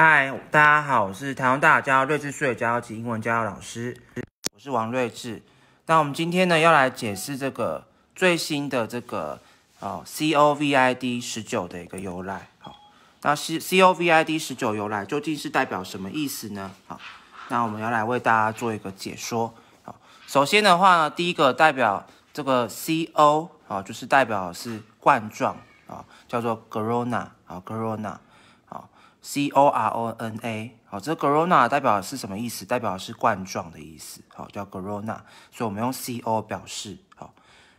嗨，大家好，我是台湾大学教睿智数学教育及英文教育老师，我是王睿智。那我们今天呢要来解释这个最新的这个哦 C O V I D 十九的一个由来。好，那 C O V I D 十九由来究竟是代表什么意思呢？好，那我们要来为大家做一个解说。好，首先的话呢，第一个代表这个 C O 啊，就是代表是冠状啊，叫做 Corona 啊 Corona。C O R O N A，好，这 Corona 代表是什么意思？代表是冠状的意思，好，叫 Corona，所以我们用 C O 表示。好，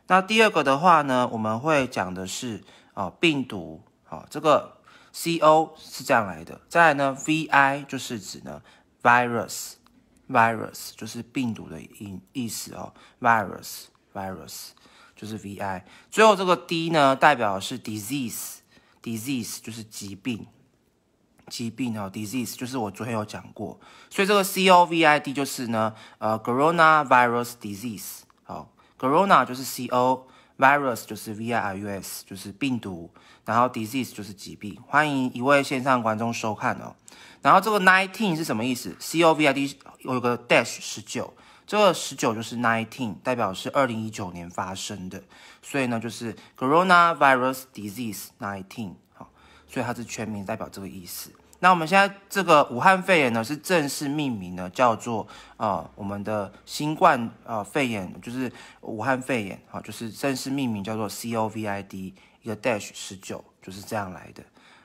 那第二个的话呢，我们会讲的是啊病毒，好，这个 C O 是这样来的。再来呢，V I 就是指呢 Virus，Virus 就是病毒的意意思哦，Virus，Virus 就是 V I。最后这个 D 呢，代表的是 Disease，Disease 就是疾病。疾病哦 d i s e a s e 就是我昨天有讲过，所以这个 C O V I D 就是呢，呃，corona virus disease，好，corona 就是 C O，virus 就是 V I R U S，就是病毒，然后 disease 就是疾病。欢迎一位线上观众收看哦。然后这个 nineteen 是什么意思？C O V I D 有一个 dash 十九，这个十九就是 nineteen，代表是二零一九年发生的。所以呢，就是 corona virus disease nineteen，好。所以它是全名代表这个意思。那我们现在这个武汉肺炎呢，是正式命名呢叫做啊，我们的新冠啊肺炎，就是武汉肺炎啊，就是正式命名叫做 C O V I D 一个 dash 十九，就是这样来的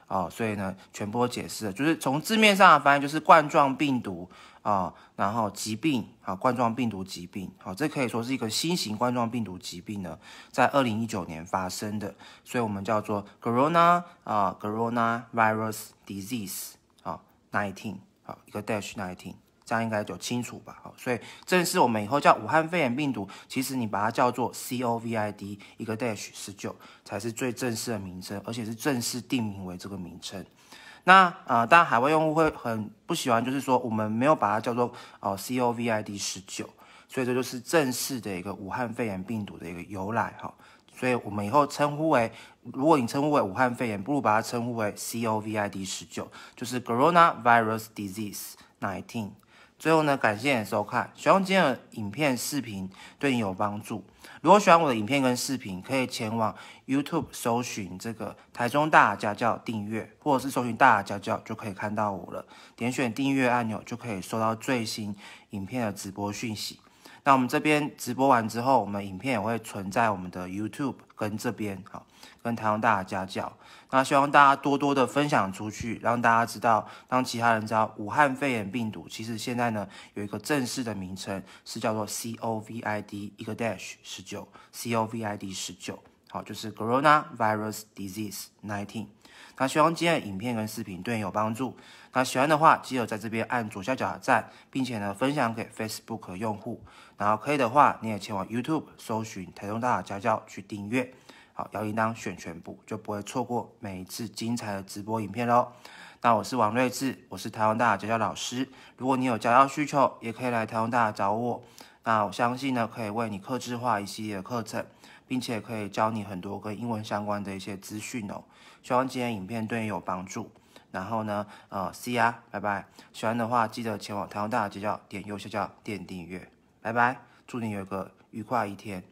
啊。所以呢，全部都解释了，就是从字面上的翻译，就是冠状病毒。啊，然后疾病啊，冠状病毒疾病，好，这可以说是一个新型冠状病毒疾病呢，在二零一九年发生的，所以我们叫做 corona 啊，corona virus disease 啊，nineteen 啊，一个 dash nineteen，这样应该就清楚吧？好，所以正式我们以后叫武汉肺炎病毒，其实你把它叫做 covid 一个 dash 十九才是最正式的名称，而且是正式定名为这个名称。那呃，当然海外用户会很不喜欢，就是说我们没有把它叫做哦 C O V I D 十九，所以这就是正式的一个武汉肺炎病毒的一个由来哈。所以我们以后称呼为，如果你称呼为武汉肺炎，不如把它称呼为 C O V I D 十九，就是 Corona Virus Disease Nineteen。最后呢，感谢你收看，希望今天的影片视频对你有帮助。如果喜欢我的影片跟视频，可以前往 YouTube 搜寻这个台中大家教订阅，或者是搜寻大家教就可以看到我了。点选订阅按钮就可以收到最新影片的直播讯息。那我们这边直播完之后，我们影片也会存在我们的 YouTube 跟这边，好，跟台湾大家教。那希望大家多多的分享出去，让大家知道，让其他人知道，武汉肺炎病毒其实现在呢有一个正式的名称，是叫做 C O V I D 一个 dash 十九，C O V I D 十九。好，就是 Corona Virus Disease Nineteen。那希望今天的影片跟视频对你有帮助。那喜欢的话，记得在这边按左下角的赞，并且呢分享给 Facebook 用户。然后可以的话，你也前往 YouTube 搜寻“台中大家教”去订阅。好，要应当选全部，就不会错过每一次精彩的直播影片喽。那我是王瑞智，我是台湾大家教老师。如果你有家教需求，也可以来台湾大找我。那我相信呢，可以为你客制化一系列的课程。并且可以教你很多跟英文相关的一些资讯哦。希望今天影片对你有帮助。然后呢，呃，see ya，拜拜。喜欢的话记得前往台湾大姐教点右下角点订阅，拜拜。祝你有个愉快一天。